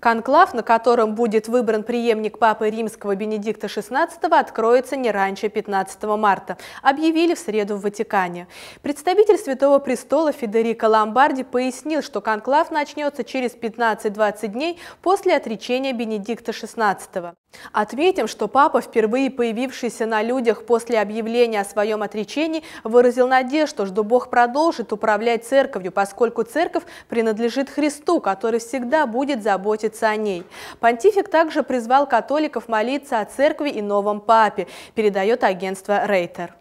Конклав, на котором будет выбран преемник Папы Римского Бенедикта XVI, откроется не раньше 15 марта, объявили в среду в Ватикане. Представитель Святого Престола Федерико Ломбарди пояснил, что конклав начнется через 15-20 дней после отречения Бенедикта XVI. Отметим, что папа, впервые появившийся на людях после объявления о своем отречении, выразил надежду, что Бог продолжит управлять церковью, поскольку церковь принадлежит Христу, который всегда будет заботиться о ней. Понтифик также призвал католиков молиться о церкви и новом папе, передает агентство Рейтер.